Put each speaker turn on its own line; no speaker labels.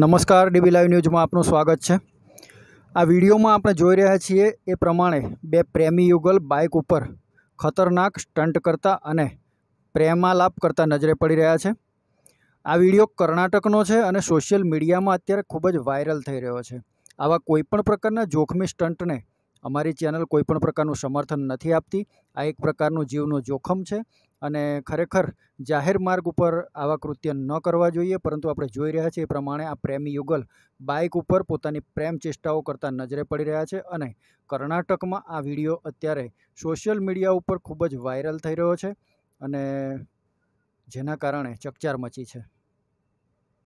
નમસ્કાર dB live ન્યૂઝમાં આપનું સ્વાગત છે આ વિડીયોમાં આપણે જોઈ રહ્યા છીએ એ પ્રમાણે બે પ્રેમી યુગલ બાઇક ઉપર ખતરનાક સ્ટન્ટ કરતા અને પ્રેમાલાપ કરતા નજરે પડી રહ્યા છે આ વિડીયો કર્ણાટકનો છે અને સોશિયલ મીડિયામાં અત્યારે ખૂબ જ વાયરલ થઈ રહ્યો છે આવા કોઈપણ પ્રકારના જોખમી સ્ટન્ટને અમારી ચેનલ કોઈપણ પ્રકારનું સમર્થન નથી આપતી આ એક પ્રકારનું જીવનું જોખમ છે અને ખરેખર જાહેર માર્ગ ઉપર આવા કૃત્ય ન કરવા જોઈએ પરંતુ આપણે જોઈ રહ્યા છીએ એ પ્રમાણે આ પ્રેમી યુગલ બાઇક ઉપર પોતાની પ્રેમ ચેષ્ટાઓ કરતા નજરે પડી રહ્યા છે અને કર્ણાટકમાં આ વિડીયો અત્યારે સોશિયલ મીડિયા ઉપર ખૂબ જ વાયરલ થઈ રહ્યો છે અને જેના કારણે ચકચાર મચી છે